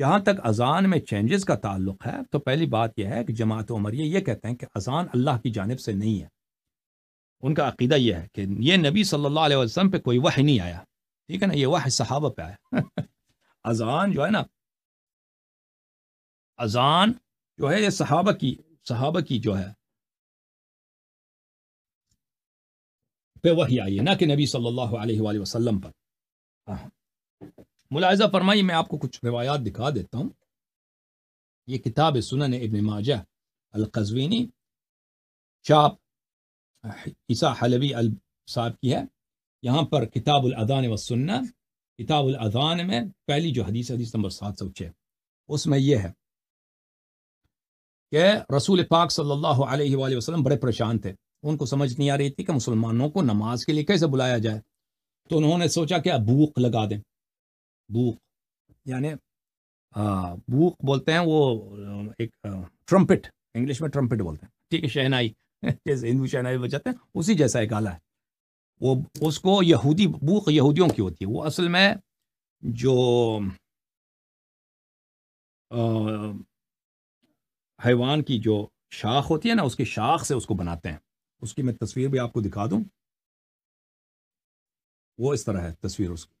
जहाँ तक अजान में चेंजेस का ताल्लुक है तो पहली बात यह है कि जमात उमरिया ये कहते हैं कि अजान अल्लाह की जानब से नहीं है उनका अकीदा यह है कि ये नबी सल्लल्लाहु अलैहि वसल्लम पे कोई वह नहीं आया ठीक है ना ये वह सहाबा पे आया अजान जो है ना अजान जो है ये सहाबा की सहाबा की जो है पे वही आई है ना कि नबी सल्लल्लाहु अलैहि वसल्लम पर हाँ मुलायजा फरमाइए मैं आपको कुछ रवायात दिखा देता हूँ ये किताब है सुनन इबन माजा अलकजवीनी चाप ईसा हलवी अल साहब की है यहाँ पर किताबुल अदान व सुन्ना किताबुल अदान में पहली जो हदीस हदीस नंबर सात सौ छः उसमें यह है कि रसूल पाक सल्लल्लाहु अलैहि वसल्लम बड़े परेशान थे उनको समझ नहीं आ रही थी कि मुसलमानों को नमाज के लिए कैसे बुलाया जाए तो उन्होंने सोचा कि भूख लगा दें बूक यानी बूक बोलते हैं वो एक ट्रम्पिट इंग्लिश में ट्रम्पिट बोलते हैं ठीक है शहनाई जैसे हिंदू शहनाई बजाते हैं उसी जैसा एक आला है वो उसको यहूदी बूक यहूदियों की होती है वो असल में जो हैवान की जो शाख होती है ना उसकी शाख से उसको बनाते हैं उसकी मैं तस्वीर भी आपको दिखा दूं वो इस तरह है तस्वीर उसकी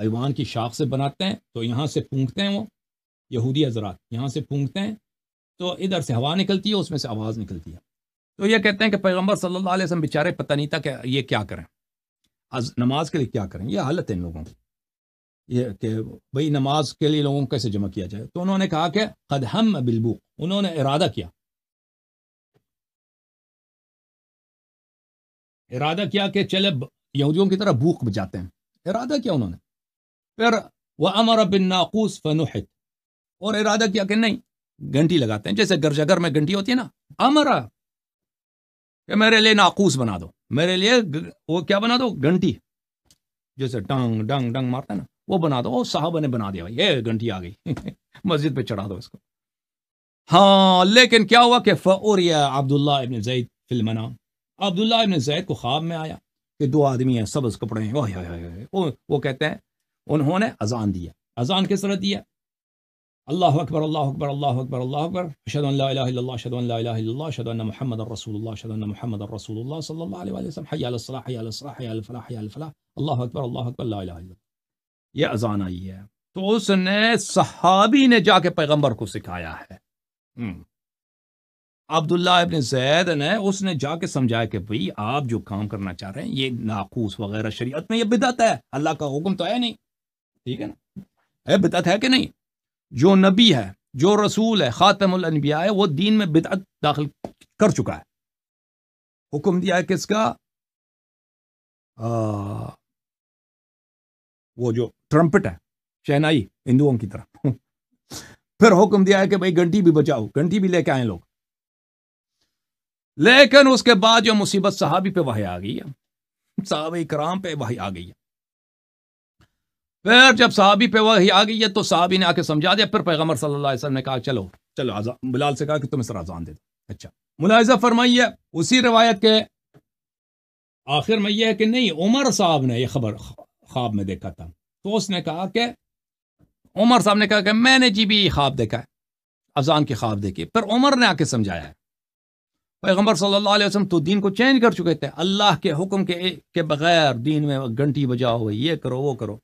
हैवान की शाख से बनाते हैं तो यहाँ से फूंकते हैं वो यहूदी हजरात यहाँ से फूंकते हैं तो इधर से हवा निकलती है उसमें से आवाज़ निकलती है तो ये कहते हैं कि पैगम्बर सल्लल्लाहु अलैहि वसल्लम बेचारे पता नहीं था कि ये क्या करें आज नमाज के लिए क्या करें ये हालत है इन लोगों की ये कि भाई नमाज के लिए लोगों को कैसे जमा किया जाए तो उन्होंने कहा कि कदहम बिलबू उन्होंने इरादा किया इरादा किया कि चले यहूदियों की तरह भूख बजाते हैं इरादा किया उन्होंने फिर वह अमर नाकूस फनुहित और इरादा किया कि नहीं घंटी लगाते हैं जैसे घर में घंटी होती है ना अमरा कि मेरे लिए नाकूस बना दो मेरे लिए वो क्या बना दो घंटी जैसे डंग डंग डंग मारते ना वो बना दो साहब ने बना दिया भाई ये घंटी आ गई मस्जिद पे चढ़ा दो इसको हाँ लेकिन क्या हुआ कि फ़ौर या अब्दुल्ला इबन जैद फिल्मना अब्दुल्ला इबन जैद को ख्वाब में आया कि दो आदमी हैं सब्ज कपड़े हैं वो वो कहते हैं उन्होंने अजान दिया अजान किस तरह दिया अल्लाह अकबर अल्लाह अकबर अल्लाह अकबर अल्लाह अकबर अशद महमद रसूल महमद रसूल अकबर अकबर ये अजान आई है तो उसने सहाबी ने जाके पैगम्बर को सिखाया है हम्म। अब्दुल्ला अबिन जैद ने उसने जाके समझाया कि भाई आप जो काम करना चाह रहे हैं ये नाकूस वगैरह शरीयत में ये बिदत है अल्लाह का हुक्म तो है नहीं ठीक है ना है है कि नहीं जो नबी है जो रसूल है ख़ातमुल अनबिया है वो दीन में बिदत दाखिल कर चुका है हुक्म दिया है किसका आ, वो जो ट्रम्पट है शहनाई हिंदुओं की तरफ फिर हुक्म दिया है कि भाई घंटी भी बचाओ घंटी भी लेके आए लोग लेकिन उसके बाद जो मुसीबत साहबी पे वही आ गई है साहब कराम पे वही आ गई है फिर जब साहबी पे वही आ गई है तो साहबी ने आके समझा दिया फिर पैगम्बर सल्लल्लाहु अलैहि वसल्लम ने कहा चलो चलो बिलाल से कहा कि तुम इस तरह अजान दे दो अच्छा मुलायजा फरमाइए उसी रिवायत के आखिर में यह है कि नहीं उमर साहब ने यह खबर ख्वाब में देखा था तो उसने कहा कि उमर साहब ने कहा कि मैंने जी भी ख्वाब देखा है अजान की ख्वाब देखी पर उमर ने आके समझाया है पैगम्बर सल्लल्लाहु अलैहि वसल्लम तो दीन को चेंज कर चुके थे अल्लाह के हुक्म के के बगैर दीन में घंटी बजाओ ये करो वो करो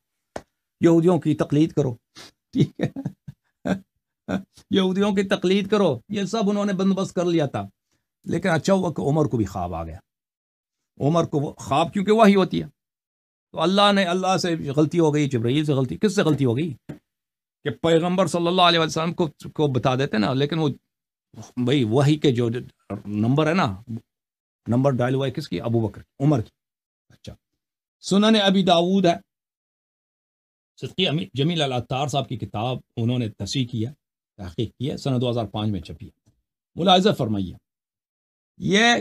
यहूदियों की तकलीद करो ठीक है यहूदियों की तकलीद करो ये सब उन्होंने बंदोबस्त कर लिया था लेकिन अच्छा हुआ कि उमर को भी ख्वाब आ गया उमर को ख्वाब क्योंकि वही होती है तो अल्लाह ने अल्लाह से गलती हो गई जब्राइल से गलती किससे गलती हो गई कि पैगंबर सल्लल्लाहु अलैहि वसल्लम को को बता देते ना लेकिन वो भाई वही के जो नंबर है ना नंबर डायल हुआ है किसकी अबू बकर उमर की अच्छा सुनने अभी दाऊद है सदकी जमील अलातार साहब की किताब उन्होंने तसी किया तहकीक किया सन 2005 में छपी मुलाजा फरमाइए ये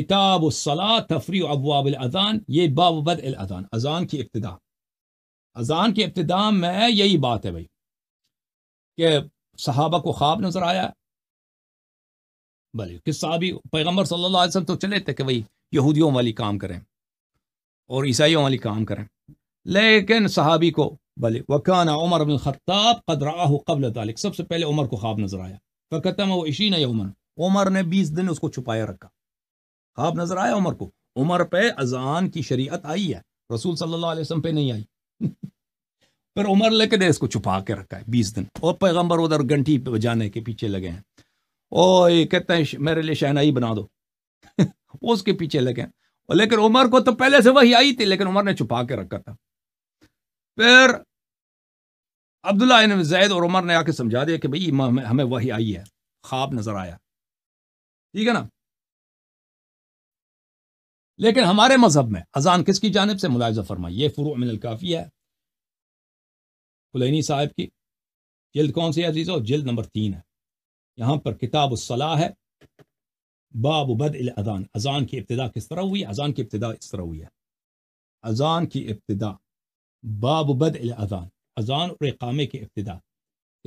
किताब सला तफरी अजान ये बाबद अजान अजान की इब्तदा अजान की इब्तदा में यही बात है भाई कि सहाबा को ख्वाब नजर आया भले किस साहबी पैगम्बर सल्लल्लाहु अलैहि वसल्लम तो चले थे कि भाई यहूदियों वाली काम करें और ईसाइयों वाली काम करें लेकिन सहाबी को भले वकाना उमर बिन खत्ताब कदराह कबल तालिक सबसे पहले उमर को ख्वाब नजर आया फ़कतम वो इशी न उमर उमर ने बीस दिन उसको छुपाया रखा ख्वाब नजर आया उमर को उमर पे अजान की शरीयत आई है रसूल सल्लल्लाहु अलैहि वसल्लम पे नहीं आई फिर उमर लेके दे इसको छुपा के रखा है बीस दिन और पैगम्बर उधर घंटी बजाने के पीछे लगे हैं ओ ये कहते हैं मेरे लिए शहनाई बना दो उसके पीछे लगे हैं लेकिन उमर को तो पहले से वही आई थी लेकिन उमर ने छुपा के रखा था फिर अब्दुल्ला इन जैद और उमर ने आके समझा दिया कि भाई हमें वही आई है ख्वाब नजर आया ठीक है ना लेकिन हमारे मजहब में अजान किसकी जानब से मुलायजा फरमाई ये फ़ुरू अमिन काफ़ी है फुलनी साहब की जल्द कौन सी अजीज़ और जल्द नंबर तीन है यहाँ पर किताब सलाह है बाब बद अजान अजान की इब्तदा किस तरह हुई अजान की इब्तदा इस तरह हुई है अजान की इब्तदा बाब बद अजान अजान और इकामे की इब्तदा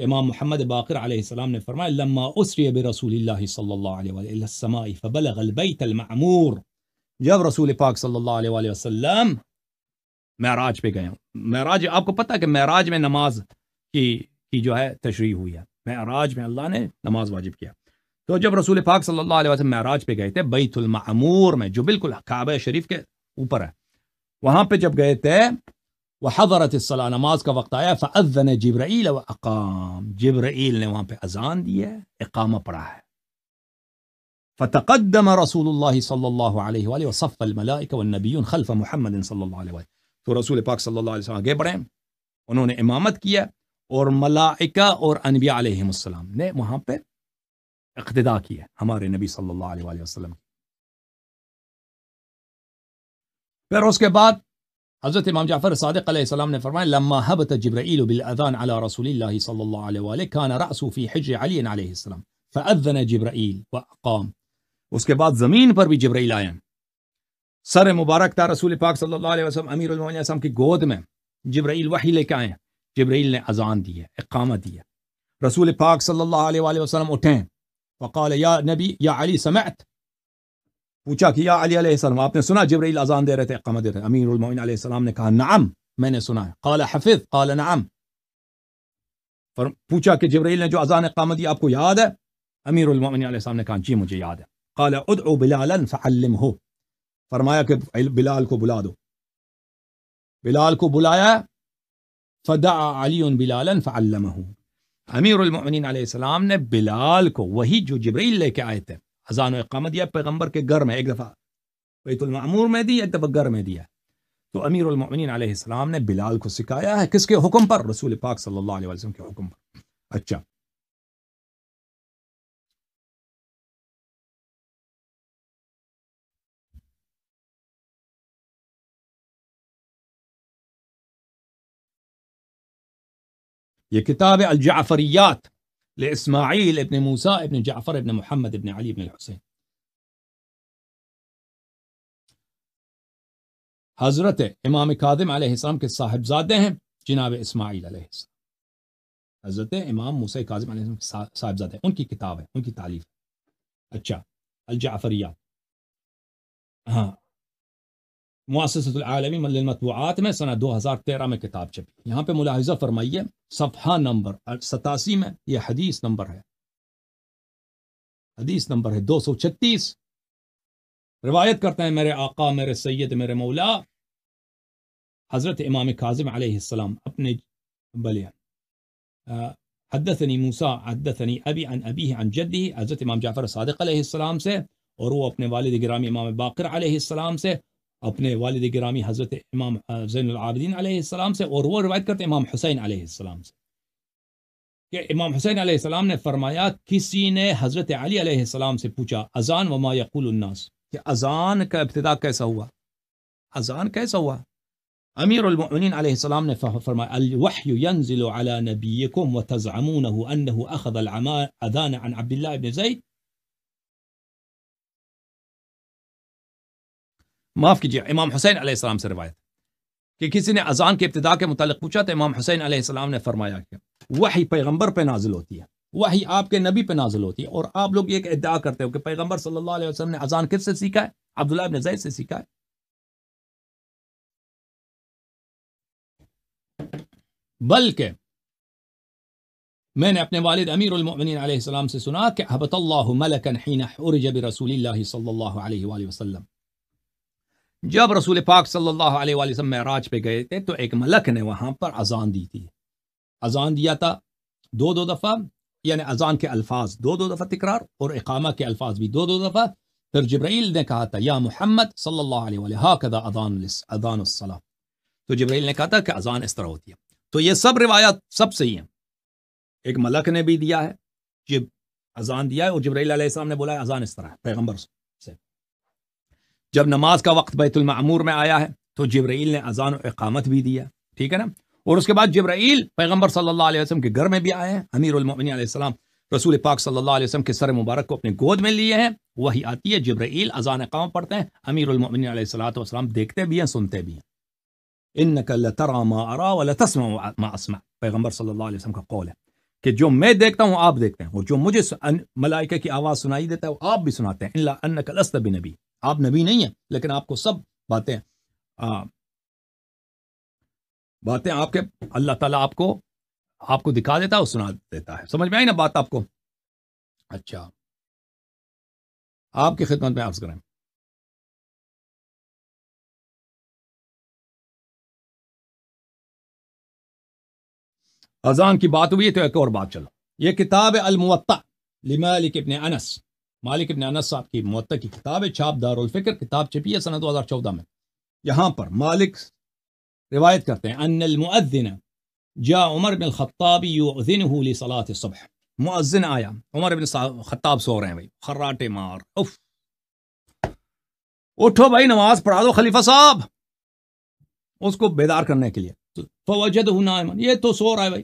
इमाम मोहम्मद बाकर आसमाम ने फरमाया लम्मा उसरिय रसूल सल्ला फ़बलबैतमूर जब रसूल पाक सल्ला वसम महराज पे गए महराज आपको पता है कि महराज में नमाज की की जो है तशरी हुई है महराज में अल्लाह ने नमाज वाजिब किया तो जब रसूल पाक सल्लल्लाहु अलैहि वसल्लम महराज पे गए थे बैतुलमूर में जो बिल्कुल काब शरीफ के ऊपर है वहाँ पे जब गए थे वहदरत सलाह नमाज का वक्त आया फ़न जबरील व अकाम जबरील ने वहाँ पर अजान दी है इकामा पढ़ा है फ़तकदम रसूल सल्ला वसफ़लमलाबी खलफ महमद सल्ला तो रसूल पाक सल्ला वसम आगे बढ़े उन्होंने इमामत किया और मलाइका और अनबिया ने वहाँ पर इकतदा किया हमारे नबी सल्ला वसम फिर उसके बाद حضرت امام جعفر الصادق عليه السلام نے فرمایا لما هبت جبرائيل بالاذان على رسول الله صلى الله عليه وآله كان رأسه في حجر علي عليه السلام فأذن جبرائيل وأقام اس کے بعد زمین پر بھی جبرائيل آئے سر مبارک تھا رسول پاک صلی اللہ علیہ وسلم امیر المومنین اسلام کی گود میں جبرائیل وحی لے کے آئے جبرائیل نے اذان دی ہے اقامہ دی ہے رسول پاک صلی اللہ علیہ وسلم اٹھیں وقال يا نبي يا علي سمعت پوچھا کہ یا علی علیہ السلام آپ نے سنا جبرائیل اذان دے رہے تھے اقامت دے رہے تھے امیر المومنین علیہ السلام نے کہا نعم میں نے سنا ہے قال حفظ قال نعم پوچھا کہ جبرائیل نے جو اذان اقامت دی آپ کو یاد ہے امیر المومنین علیہ السلام نے کہا جی مجھے یاد ہے قال ادعو بلالا فعلمه فرمایا کہ بلال کو بلا دو بلال کو بلایا فدعا علی بلالا فعلمه امیر المومنین علیہ السلام نے بلال کو وہی جو جبرائیل لے کے آئے تھے अजान इकामा दिया पैगम्बर के घर में एक दफ़ा बैतुलमूर में दी एक दफ़ा घर में दिया तो अमीरमिन आसमाम ने बिलाल को सिखाया है किसके हुक्म पर रसूल पाक सल्लल्लाहु अलैहि के हुक्म पर अच्छा ये किताब है अलजाफरियात لإسماعيل ابن موسى ابن جعفر ابن محمد ابن علي ابن الحسين حضرت امام كاظم عليه السلام کے صاحب زادے ہیں جناب اسماعیل علیہ السلام حضرت امام موسى كاظم عليه السلام صاحب زادے ہیں ان کی کتاب ہے ان کی تعلیف اچھا الجعفریہ मुआसमी मतबूआत में हजार तेरह में किताब छपी यहाँ पे मुलाजा फरमाइए सफ़ा नंबर सतासी में यह हदीस नंबर है हदीस नंबर है दो सौ छत्तीस रिवायत करते हैं मेरे आका मेरे सैद मेरे मौला हज़रत इमाम काजम आसमाम अपने बलिया हदतनी मूसा हदतनी अबी अन अबी अन जद्दी हज़रत इमाम जाफ़र सदक़ल से और वो अपने वालद ग्रामी इमाम बाकर से اپنے والد گرامی حضرت امام زین العابدین علیہ السلام سے اور وہ روایت کرتے ہیں امام حسین علیہ السلام سے کہ امام حسین علیہ السلام نے فرمایا کسی نے حضرت علی علیہ السلام سے پوچھا اذان وما يقول الناس کہ اذان کا ابتدا کیسا ہوا اذان کیسا ہوا امیر المؤمنین علیہ السلام نے فرمایا الوحی ينزل على نبيكم وتزعمونه انه اخذ العمال اذان عن عبد الله بن زید माफ़ कीजिए इमाम हुसैन आसमाम से रवायत कि किसी ने अजान के इब्तदा के मुतालिक पूछा तो इमाम हुसैन आसमाम ने फरमाया कि वही पैगम्बर पर नाजिल होती है वही आपके नबी पे नाजिल होती है और आप लोग ये इद्दा करते हो कि पैगम्बर अलैहि वसल्लम ने अजान किस से सीखा है अब्दुल्ला इबन जैद से सीखा है बल्कि मैंने अपने वालिद अमीर उलमिन से सुना कि हबत मलकन हबीन रसूल सल्ला वसलम जब रसूल पाक सल्लल्लाहु अलैहि वसल्लम महराज पे गए थे तो एक मलक ने वहाँ पर अजान दी थी अजान दिया था दो दो दफ़ा यानी अजान के अल्फाज दो दो दफ़ा तकरार और इकामा के अल्फाज भी दो दो दफ़ा फिर जब्राइल ने कहा था या मोहम्मद सल्ला हाकदा अजान अजान तो जब्राइल ने कहा था कि अजान इस तरह होती है तो ये सब रिवायात सब सही हैं एक मलक ने भी दिया है जब अजान दिया है और जब्राइल ने बोला अजान इस तरह है पैगम्बर से जब नमाज का वक्त बैतुलमूर में आया है तो जबराइल ने अजान इकामत भी दिया ठीक है ना और उसके बाद जबराइल पैगम्बर सल्ला वसम के घर में भी आए हैं अमीर सलाम रसूल पाक सल्लल्लाहु वसम के सर मुबारक को अपने गोद में लिए हैं वही आती है जबराइल अजान काम पढ़ते हैं अमीर सलाम देखते भी हैं सुनते भी हैं इन तरामा पैगम्बर सल्ला वसम का कौल है कि जो मैं देखता हूँ आप देखते हैं और जो मुझे मलाइका की आवाज़ सुनाई देता है वो आप भी सुनाते हैं नबी आप नबी नहीं है लेकिन आपको सब बातें बातें आपके अल्लाह ताला आपको आपको दिखा देता है और सुना देता है समझ में आई ना बात आपको अच्छा आपकी खिदमत में आज करें अजान की बात हुई तो एक और बात चलो ये किताब अलमुत्ता लिमालिक इब्ने अनस मालिक इबन अनस साहब की मत की किताब है छाप दारफ़िक्र किताब छपी है सन दो हज़ार चौदह में यहाँ पर मालिक रिवायत करते हैं अनमुद्दिन जा उमर बिन खत्ताबी सलात सुबह मुअज़िन आया उमर बिन खत्ताब सो रहे हैं भाई खर्राटे मार उफ उठो भाई नमाज पढ़ा दो खलीफा साहब उसको बेदार करने के लिए फवजद तो ये तो सो रहा है भाई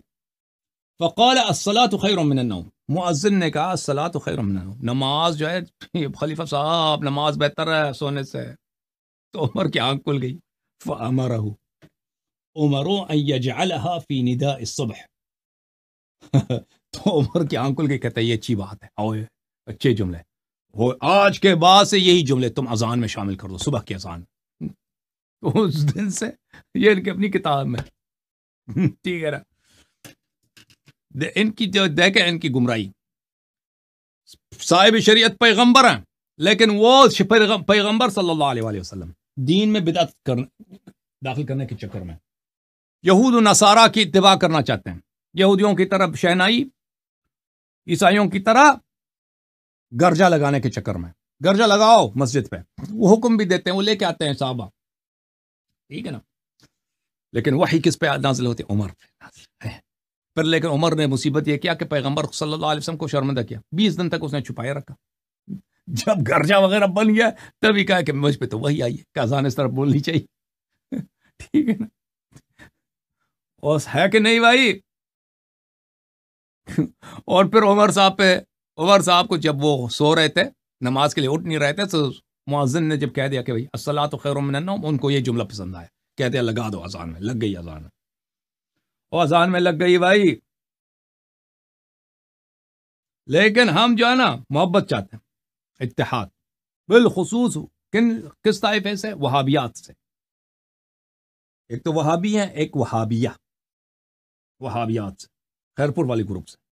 फ़कौल असला तो खैर मिनन्नऊम मुआजिन ने कहा तो खैर नमाज जो है ये खलीफा साहब नमाज बेहतर है सोने से तो उमर की आंख खुल गई फमर उमर फ़ी निदा इस सुबह तो उमर की आंख खुल गई कहते ये अच्छी बात है आओ अच्छे जुमले हो आज के बाद से यही जुमले तुम अजान में शामिल कर दो सुबह की अजान उस दिन से ये इनके अपनी किताब में ठीक है ना इनकी जो देखें इनकी गुमराही साहिब शरीयत पैगंबर हैं लेकिन वो पैगंबर सल्लल्लाहु अलैहि वसल्लम दीन में बिदात कर दाखिल करने के चक्कर में यहूद नसारा की इतबा करना चाहते हैं यहूदियों की तरफ शहनाई ईसाइयों की तरह गर्जा लगाने के चक्कर में गर्जा लगाओ मस्जिद पे वो हुक्म भी देते हैं वो लेके आते हैं साहबा ठीक है ना लेकिन वही किस पे नाजिल होती उमर पे नाजिल है फिर लेकिन उमर ने मुसीबत यह किया कि पैगम्बर सल्ला वसम को शर्मंदा किया बीस दिन तक उसने छुपाए रखा जब गर्जा वगैरह बन गया तभी कहा कि मुझ पर तो वही आई है काजान इस तरफ बोलनी चाहिए ठीक है ना उस है कि नहीं भाई और फिर उमर साहब पे उमर साहब को जब वो सो रहे थे नमाज के लिए उठ नहीं रहे थे तो मुआजन ने जब कह दिया कि भाई असला तो खैर उनको ये जुमला पसंद आया कहते दिया लगा दो अजान में लग गई अजान में वो अजान में लग गई भाई लेकिन हम जो है ना मोहब्बत चाहते हैं इतिहाद बिलखसूस किन किस तयफे से वहाबियात से एक तो वहाबी है एक वहाबिया वहाबियात से खैरपुर वाले ग्रुप से